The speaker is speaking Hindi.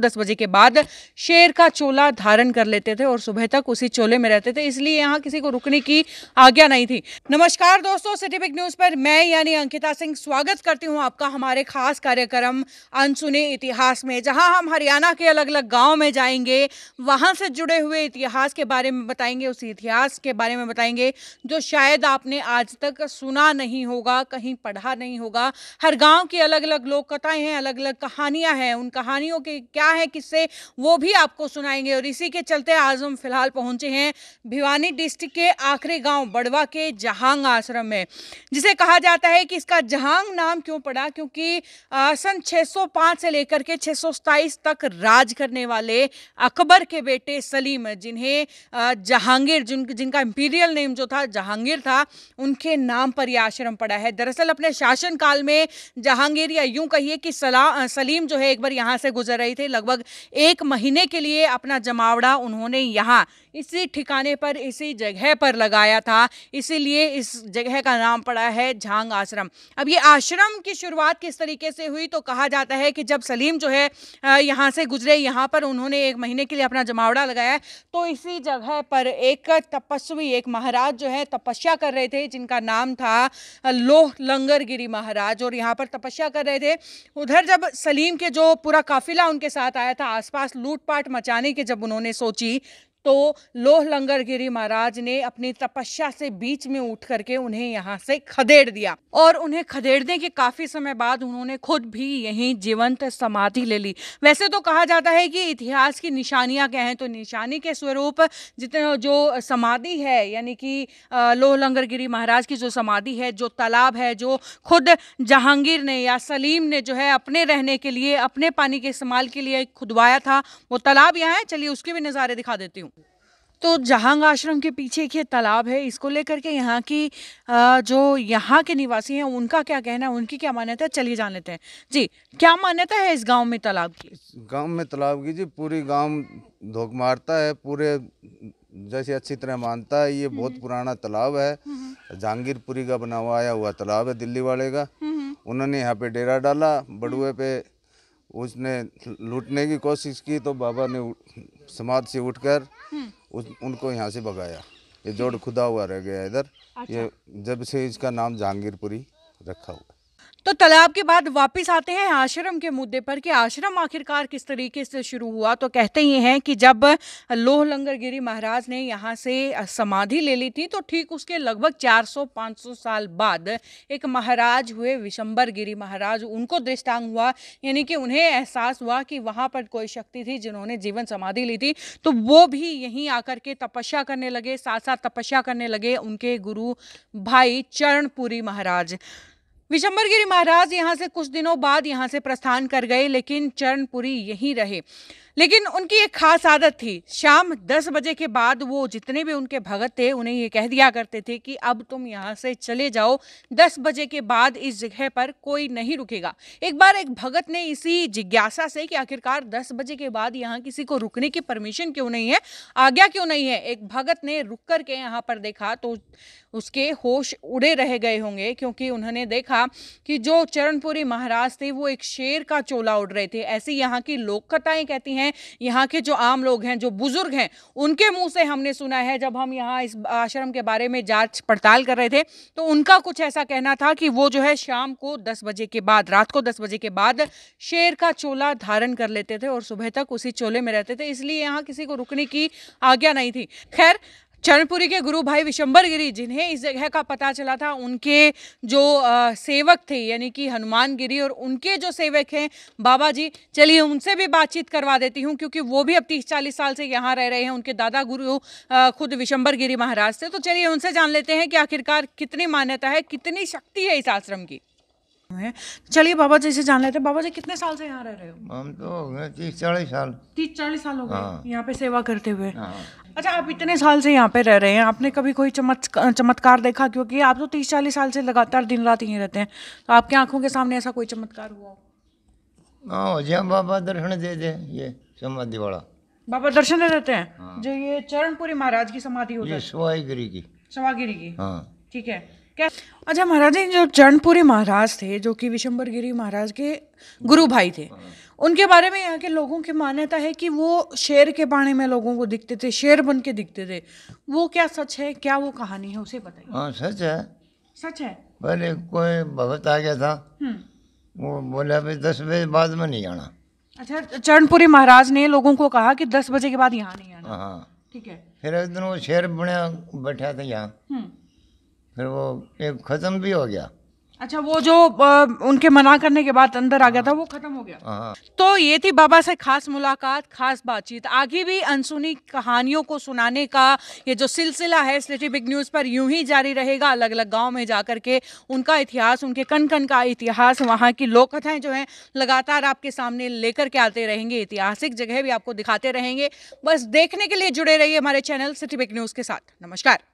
दस बजे के बाद शेर का चोला धारण कर लेते थे और सुबह तक उसी चोले में रहते थे इसलिए यहाँ किसी को रुकने की आज्ञा नहीं थी नमस्कार दोस्तों सिटी बिग न्यूज़ पर मैं यानी अंकिता सिंह स्वागत करती हूँ आपका हमारे खास कार्यक्रम अनसुने इतिहास में जहाँ हम हरियाणा के अलग अलग गाँव में जाएंगे वहाँ से जुड़े हुए इतिहास के बारे में बताएंगे उस इतिहास के बारे में बताएंगे जो शायद आपने आज तक सुना नहीं होगा कहीं पढ़ा नहीं होगा हर गाँव की अलग अलग लोक कथाएं हैं अलग अलग कहानियाँ हैं उन कहानियों के क्या क्या है किससे वो भी आपको सुनाएंगे और इसी के चलते आज हम फिलहाल पहुंचे हैं भिवानी डिस्ट्रिक्ट के आखिरी गांव बड़वा के जहांग आश्रम में जिसे कहा जाता है कि इसका जहांग नाम क्यों पड़ा क्योंकि सन 605 से लेकर के 627 तक राज करने वाले अकबर के बेटे सलीम जिन्हें जहांगीर जिन जिनका इंपीरियल नेम जो था जहांगीर था उनके नाम पर यह आश्रम पड़ा है दरअसल अपने शासनकाल में जहांगीर या यूं कहिए कि सलाम सलीम जो है एक बार यहां से गुजर रहे थे लगभग एक महीने के लिए अपना जमावड़ा उन्होंने यहाँ इसी ठिकाने पर इसी जगह पर लगाया था इसीलिए इस जगह का नाम पड़ा है झांग आश्रम अब ये आश्रम की शुरुआत किस तरीके से हुई तो कहा जाता है कि जब सलीम जो है यहाँ से गुजरे यहाँ पर उन्होंने एक महीने के लिए अपना जमावड़ा लगाया तो इसी जगह पर एक तपस्वी एक महाराज जो है तपस्या कर रहे थे जिनका नाम था लोह लंगर महाराज और यहाँ पर तपस्या कर रहे थे उधर जब सलीम के जो पूरा काफिला उनके साथ साथ आया था आसपास लूटपाट मचाने की जब उन्होंने सोची तो लोह लंगर गिरी महाराज ने अपनी तपस्या से बीच में उठ करके उन्हें यहाँ से खदेड़ दिया और उन्हें खदेड़ने के काफी समय बाद उन्होंने खुद भी यहीं जीवंत समाधि ले ली वैसे तो कहा जाता है कि इतिहास की निशानियां क्या हैं तो निशानी के स्वरूप जितने जो समाधि है यानी कि लोह लंगर गिरी महाराज की जो समाधि है जो तालाब है जो खुद जहांगीर ने या सलीम ने जो है अपने रहने के लिए अपने पानी के इस्तेमाल के लिए खुदवाया था वो तालाब यहाँ है चलिए उसके भी नज़ारे दिखा देती हूँ तो जहांग आश्रम के पीछे एक तालाब है इसको लेकर के यहाँ की जो यहाँ के निवासी हैं उनका क्या कहना है उनकी क्या मान्यता है चलिए जान लेते हैं जी क्या मान्यता है इस गांव में तालाब की गांव में तालाब की जी पूरी गांव धोख मारता है पूरे जैसे अच्छी तरह मानता है ये बहुत हम्म। पुराना तालाब है हम्म, हम्म। जहांगीरपुरी का बना हुआ आया हुआ तालाब है दिल्ली वाले का उन्होंने यहाँ पे डेरा डाला बडुए पे उसने लूटने की कोशिश की तो बाबा ने समाज से उठकर उस उनको यहाँ से भगाया ये जोड़ खुदा हुआ रह गया इधर ये अच्छा। जब से इसका नाम जहांगीरपुरी रखा हुआ तो तालाब के बाद वापस आते हैं आश्रम के मुद्दे पर कि आश्रम आखिरकार किस तरीके से शुरू हुआ तो कहते ही हैं कि जब लोह लंगरगिरी गिरी महाराज ने यहाँ से समाधि ले ली थी तो ठीक उसके लगभग 400-500 साल बाद एक महाराज हुए विशंबर गिरी महाराज उनको दृष्टांग हुआ यानी कि उन्हें एहसास हुआ कि वहाँ पर कोई शक्ति थी जिन्होंने जीवन समाधि ली थी तो वो भी यहीं आकर के तपस्या करने लगे साथ साथ तपस्या करने लगे उनके गुरु भाई चरणपुरी महाराज विशंबर गिरी महाराज यहाँ से कुछ दिनों बाद यहाँ से प्रस्थान कर गए लेकिन चरणपुरी यहीं रहे लेकिन उनकी एक खास आदत थी शाम दस बजे के बाद वो जितने भी उनके भगत थे उन्हें ये कह दिया करते थे कि अब तुम यहाँ से चले जाओ दस बजे के बाद इस जगह पर कोई नहीं रुकेगा एक बार एक भगत ने इसी जिज्ञासा से कि आखिरकार दस बजे के बाद यहाँ किसी को रुकने की परमिशन क्यों नहीं है आज्ञा क्यों नहीं है एक भगत ने रुक कर के यहाँ पर देखा तो उसके होश उड़े रह गए होंगे क्योंकि उन्होंने देखा कि जो चरणपुरी महाराज थे वो एक शेर का चोला उड़ रहे थे ऐसी यहाँ की लोक कथाएँ कहती हैं हैं यहाँ के जो आम लोग हैं जो बुजुर्ग हैं उनके मुंह से हमने सुना है जब हम यहाँ इस आश्रम के बारे में जांच पड़ताल कर रहे थे तो उनका कुछ ऐसा कहना था कि वो जो है शाम को दस बजे के बाद रात को दस बजे के बाद शेर का चोला धारण कर लेते थे और सुबह तक उसी चोले में रहते थे इसलिए यहाँ किसी को रुकने की आज्ञा नहीं थी खैर चरणपुरी के गुरु भाई विशंबर गिरी जिन्हें इस जगह का पता चला था उनके जो आ, सेवक थे यानी कि हनुमान गिरी और उनके जो सेवक हैं बाबा जी चलिए उनसे भी बातचीत करवा देती हूँ क्योंकि वो भी अब तीस चालीस साल से यहाँ रह रहे हैं उनके दादा गुरु आ, खुद विशंबर गिरी महाराज थे तो चलिए उनसे जान लेते हैं कि आखिरकार कितनी मान्यता है कितनी शक्ति है इस आश्रम की चलिए बाबा जी से जान लेते हैं बाबा जी कितने साल से यहाँ रह रहे हो हम तो हो गए तीस चालीस साल तीस चालीस साल हो गए हाँ। यहाँ पे सेवा करते हुए हाँ। अच्छा आप इतने साल से यहाँ पे रह रहे हैं आपने कभी कोई चमत्कार चमत्कार देखा क्योंकि आप तो तीस चालीस साल से लगातार दिन रात यहीं रहते हैं तो आपकी आंखों के सामने ऐसा कोई चमत्कार हुआ हाँ जहाँ बाबा दर्शन दे दे ये समाधि वाला बाबा दर्शन दे देते हैं हाँ। जो ये चरणपुरी महाराज की समाधि होती है सवागिरी की सवागिरी की हाँ ठीक है अच्छा महाराज जी जो चरणपुरी महाराज थे जो कि विशंबर गिरी महाराज के गुरु भाई थे उनके बारे में यहाँ के लोगों की मान्यता है कि वो शेर के पाने में लोगों को दिखते थे शेर बन के दिखते थे वो क्या सच है क्या वो कहानी है उसे बताइए हाँ सच है सच है पहले कोई भगत आ गया था हम्म। वो बोले अभी दस बजे बाद में नहीं आना अच्छा चरणपुरी महाराज ने लोगों को कहा कि दस बजे के बाद यहाँ नहीं आना हाँ ठीक है फिर एक दिन वो शेर बने बैठा था यहाँ हम्म। फिर वो एक ख़त्म भी हो गया अच्छा वो जो आ, उनके मना करने के बाद अंदर आ गया था वो खत्म हो गया हाँ, हाँ। तो ये थी बाबा से खास मुलाकात खास बातचीत आगे भी अनसुनी कहानियों को सुनाने का ये जो सिलसिला है सिटी बिग न्यूज़ पर यूं ही जारी रहेगा अलग अलग गांव में जाकर के उनका इतिहास उनके कन कन का इतिहास वहाँ की लोक कथाएँ जो हैं लगातार आपके सामने लेकर के आते रहेंगे ऐतिहासिक जगह भी आपको दिखाते रहेंगे बस देखने के लिए जुड़े रहिए हमारे चैनल सिटी बिग न्यूज़ के साथ नमस्कार